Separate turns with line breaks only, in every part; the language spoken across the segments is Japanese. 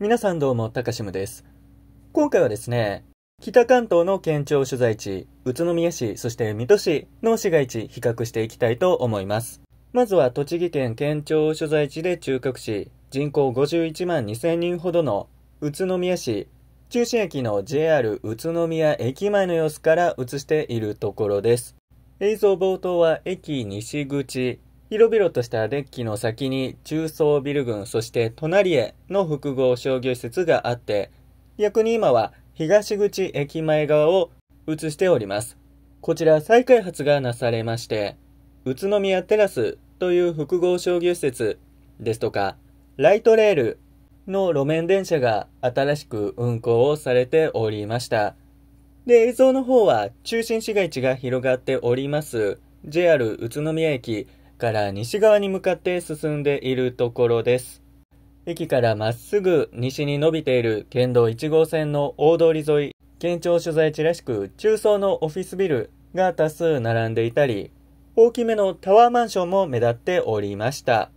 皆さんどうも、たかしむです。今回はですね、北関東の県庁所在地、宇都宮市、そして水戸市の市街地、比較していきたいと思います。まずは栃木県県庁所在地で中核市、人口51万2000人ほどの宇都宮市、中心駅の JR 宇都宮駅前の様子から映しているところです。映像冒頭は駅西口、広々としたデッキの先に中層ビル群、そして隣への複合商業施設があって、逆に今は東口駅前側を映しております。こちら再開発がなされまして、宇都宮テラスという複合商業施設ですとか、ライトレールの路面電車が新しく運行をされておりました。で、映像の方は中心市街地が広がっております JR 宇都宮駅から西側に向かって進んでいるところです。駅からまっすぐ西に伸びている県道1号線の大通り沿い、県庁所在地らしく中層のオフィスビルが多数並んでいたり、大きめのタワーマンションも目立っておりました。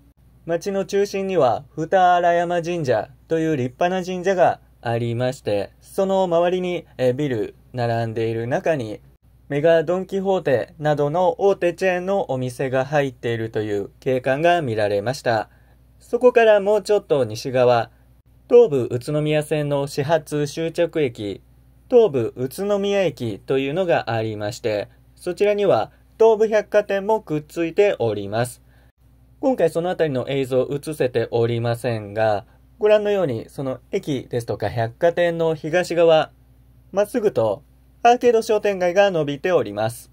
町の中心には二荒山神社という立派な神社がありまして、その周りにビル並んでいる中にメガドン・キホーテなどの大手チェーンのお店が入っているという景観が見られました。そこからもうちょっと西側、東武宇都宮線の始発終着駅、東武宇都宮駅というのがありまして、そちらには東武百貨店もくっついております。今回そのあたりの映像を映せておりませんが、ご覧のようにその駅ですとか百貨店の東側、まっすぐとーケード商店街が伸びております。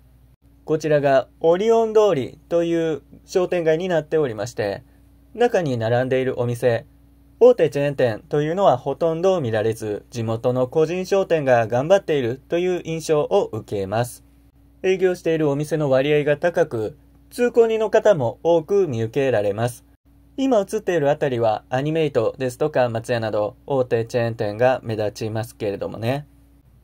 こちらがオリオン通りという商店街になっておりまして、中に並んでいるお店、大手チェーン店というのはほとんど見られず、地元の個人商店が頑張っているという印象を受けます。営業しているお店の割合が高く、通行人の方も多く見受けられます。今映っているあたりはアニメイトですとか松屋など大手チェーン店が目立ちますけれどもね。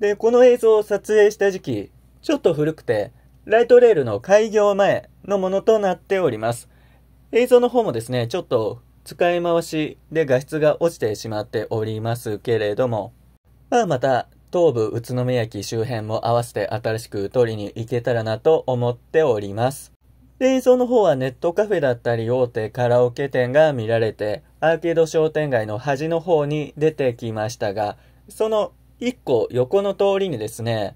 で、この映像を撮影した時期、ちょっと古くて、ライトレールの開業前のものとなっております。映像の方もですね、ちょっと使い回しで画質が落ちてしまっておりますけれども、まあまた、東武宇都宮駅周辺も合わせて新しく撮りに行けたらなと思っております。映像の方はネットカフェだったり大手カラオケ店が見られて、アーケード商店街の端の方に出てきましたが、その一個横の通りにですね、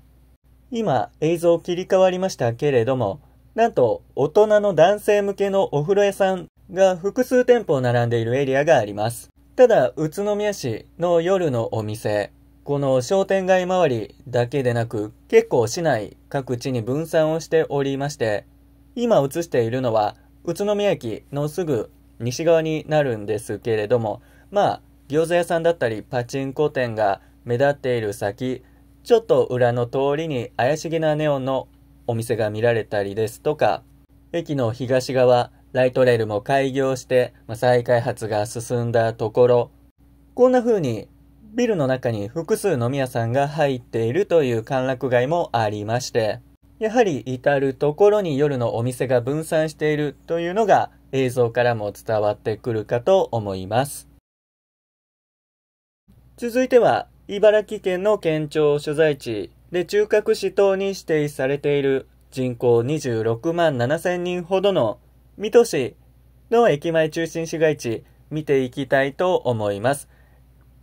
今映像切り替わりましたけれども、なんと大人の男性向けのお風呂屋さんが複数店舗並んでいるエリアがあります。ただ、宇都宮市の夜のお店、この商店街周りだけでなく、結構市内各地に分散をしておりまして、今映しているのは宇都宮駅のすぐ西側になるんですけれども、まあ、餃子屋さんだったりパチンコ店が目立っている先、ちょっと裏の通りに怪しげなネオンのお店が見られたりですとか、駅の東側、ライトレールも開業して、まあ、再開発が進んだところ、こんな風にビルの中に複数飲み屋さんが入っているという歓楽街もありまして、やはり至るところに夜のお店が分散しているというのが映像からも伝わってくるかと思います。続いては茨城県の県庁所在地で中核市等に指定されている人口26万7000人ほどの水戸市の駅前中心市街地見ていきたいと思います。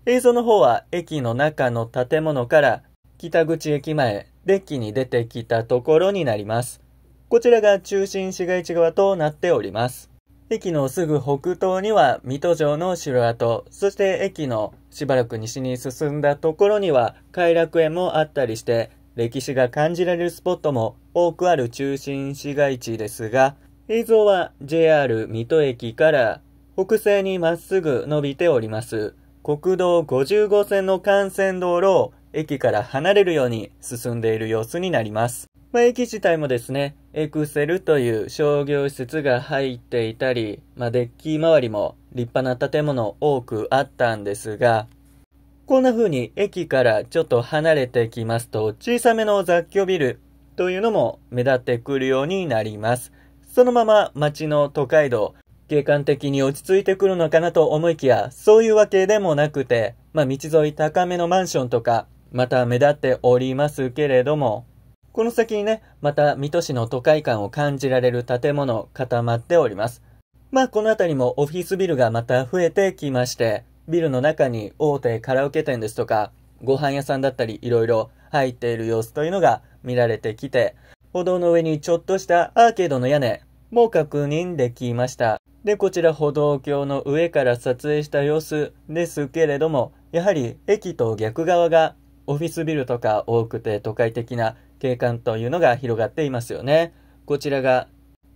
映像の方は駅の中の建物から北口駅前デッキに出てきたところになります。こちらが中心市街地側となっております。駅のすぐ北東には水戸城の城跡、そして駅のしばらく西に進んだところには快楽園もあったりして、歴史が感じられるスポットも多くある中心市街地ですが、映像は JR 水戸駅から北西にまっすぐ伸びております。国道55線の幹線道路を駅から離れるように進んでいる様子になります。まあ、駅自体もですね、エクセルという商業施設が入っていたり、まあ、デッキ周りも立派な建物多くあったんですが、こんな風に駅からちょっと離れてきますと、小さめの雑居ビルというのも目立ってくるようになります。そのまま街の都会道、景観的に落ち着いてくるのかなと思いきや、そういうわけでもなくて、まあ、道沿い高めのマンションとか、また目立っておりますけれども、この先にね、また水戸市の都会感を感じられる建物固まっております。まあこの辺りもオフィスビルがまた増えてきまして、ビルの中に大手カラオケ店ですとか、ご飯屋さんだったり色々入っている様子というのが見られてきて、歩道の上にちょっとしたアーケードの屋根も確認できました。で、こちら歩道橋の上から撮影した様子ですけれども、やはり駅と逆側がオフィスビルとか多くて都会的な景観というのが広がっていますよね。こちらが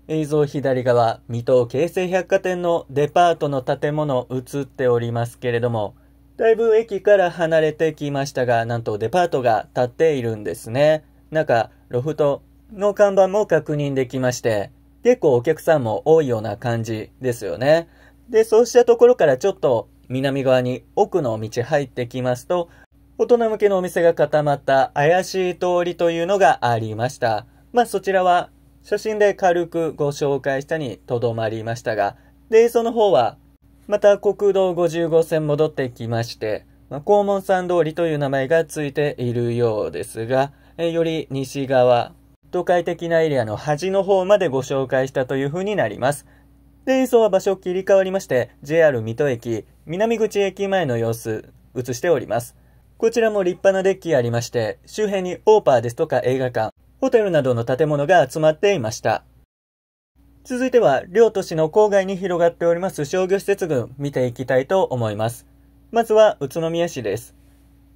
映像左側、水戸京成百貨店のデパートの建物映っておりますけれども、だいぶ駅から離れてきましたが、なんとデパートが建っているんですね。中、ロフトの看板も確認できまして、結構お客さんも多いような感じですよね。で、そうしたところからちょっと南側に奥の道入ってきますと、大人向けのお店が固まった怪しい通りというのがありました。まあそちらは写真で軽くご紹介したにとどまりましたが、で、その方はまた国道55線戻ってきまして、まあ、黄門山通りという名前がついているようですが、えより西側、都会的なエリアの端の方までご紹介したというふうになります。で、演奏は場所切り替わりまして、JR 水戸駅、南口駅前の様子、映しております。こちらも立派なデッキがありまして、周辺にオーパーですとか映画館、ホテルなどの建物が集まっていました。続いては、両都市の郊外に広がっております商業施設群、見ていきたいと思います。まずは、宇都宮市です。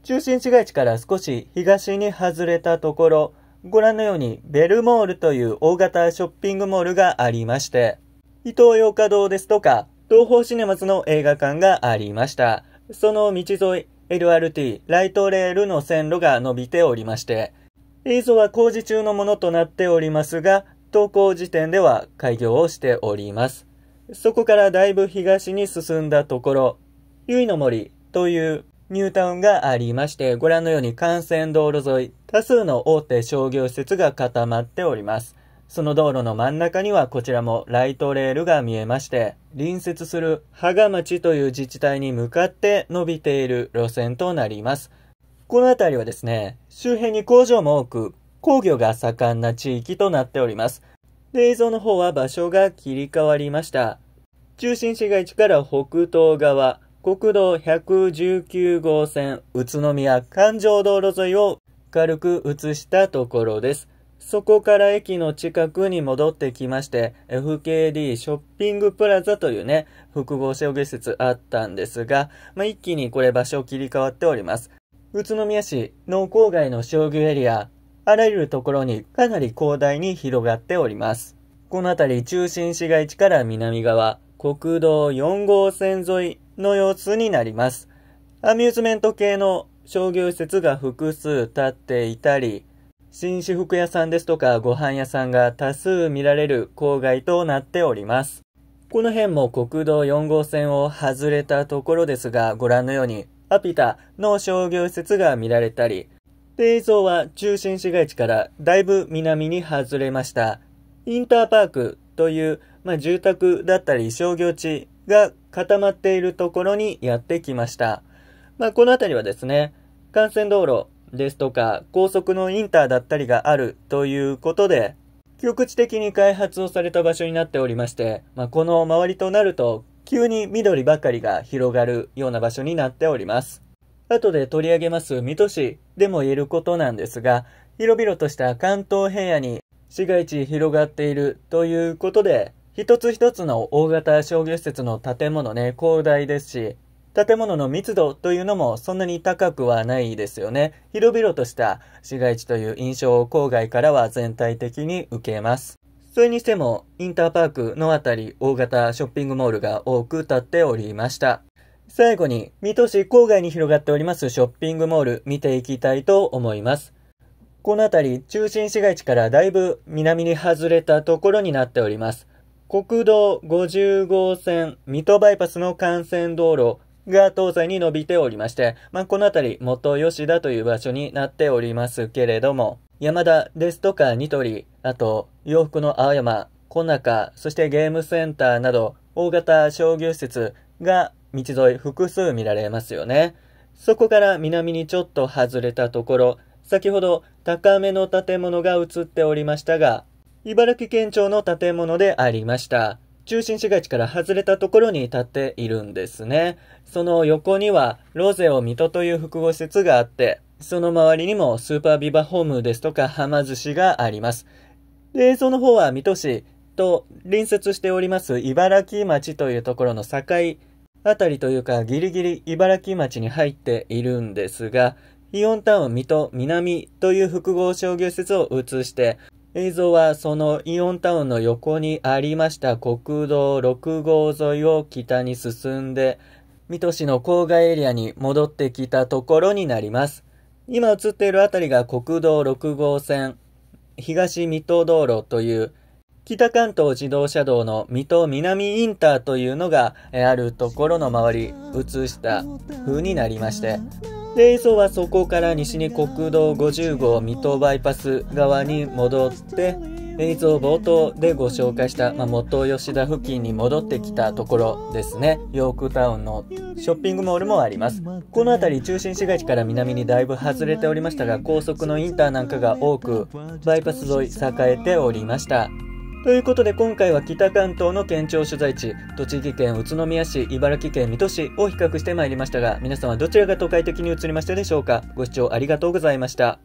中心市街地から少し東に外れたところ、ご覧のようにベルモールという大型ショッピングモールがありまして、伊東洋華堂ですとか、東方シネマズの映画館がありました。その道沿い、LRT、ライトレールの線路が伸びておりまして、映像は工事中のものとなっておりますが、投稿時点では開業をしております。そこからだいぶ東に進んだところ、ゆいの森というニュータウンがありまして、ご覧のように幹線道路沿い、多数の大手商業施設が固まっております。その道路の真ん中にはこちらもライトレールが見えまして、隣接する羽賀町という自治体に向かって伸びている路線となります。この辺りはですね、周辺に工場も多く、工業が盛んな地域となっております。で、映像の方は場所が切り替わりました。中心市街地から北東側、国道119号線宇都宮環状道路沿いを軽く映したところです。そこから駅の近くに戻ってきまして、FKD ショッピングプラザというね、複合商業施設あったんですが、まあ、一気にこれ場所を切り替わっております。宇都宮市農工街の商業エリア、あらゆるところにかなり広大に広がっております。この辺り中心市街地から南側、国道4号線沿いの様子になります。アミューズメント系の商業施設が複数建っていたり、紳士服屋さんですとかご飯屋さんが多数見られる郊外となっております。この辺も国道4号線を外れたところですが、ご覧のように、アピタの商業施設が見られたり、映像は中心市街地からだいぶ南に外れました。インターパークという、まあ、住宅だったり商業地が固まっているところにやってきました。まあ、この辺りはですね、幹線道路ですとか、高速のインターだったりがあるということで、局地的に開発をされた場所になっておりまして、まあ、この周りとなると、急に緑ばかりが広がるような場所になっております。後で取り上げます水戸市でも言えることなんですが、広々とした関東平野に市街地広がっているということで、一つ一つの大型商業施設の建物ね、広大ですし、建物の密度というのもそんなに高くはないですよね。広々とした市街地という印象を郊外からは全体的に受けます。それにしても、インターパークのあたり、大型ショッピングモールが多く建っておりました。最後に、水戸市郊外に広がっておりますショッピングモール見ていきたいと思います。この辺り、中心市街地からだいぶ南に外れたところになっております。国道50号線、水戸バイパスの幹線道路、が東西に伸びておりまして、まあ、この辺り元吉田という場所になっておりますけれども、山田ですとかニトリ、あと洋服の青山、小中、そしてゲームセンターなど大型商業施設が道沿い複数見られますよね。そこから南にちょっと外れたところ、先ほど高めの建物が映っておりましたが、茨城県庁の建物でありました。中心市街地から外れたところに建っているんですね。その横には、ロゼオ水戸という複合施設があって、その周りにもスーパービバホームですとか、はま寿司があります。で、その方は水戸市と隣接しております茨城町というところの境あたりというか、ギリギリ茨城町に入っているんですが、イオンタウン水戸南という複合商業施設を移して、映像はそのイオンタウンの横にありました国道6号沿いを北に進んで、水戸市の郊外エリアに戻ってきたところになります。今映っているあたりが国道6号線、東水戸道路という、北関東自動車道の水戸南インターというのがあるところの周り映した風になりまして、で、像はそこから西に国道50号水戸バイパス側に戻って、映像冒頭でご紹介した、まあ、元吉田付近に戻ってきたところですね。ヨークタウンのショッピングモールもあります。この辺り中心市街地から南にだいぶ外れておりましたが、高速のインターなんかが多く、バイパス沿い栄えておりました。ということで今回は北関東の県庁所在地、栃木県宇都宮市、茨城県水戸市を比較してまいりましたが、皆さんはどちらが都会的に移りましたでしょうかご視聴ありがとうございました。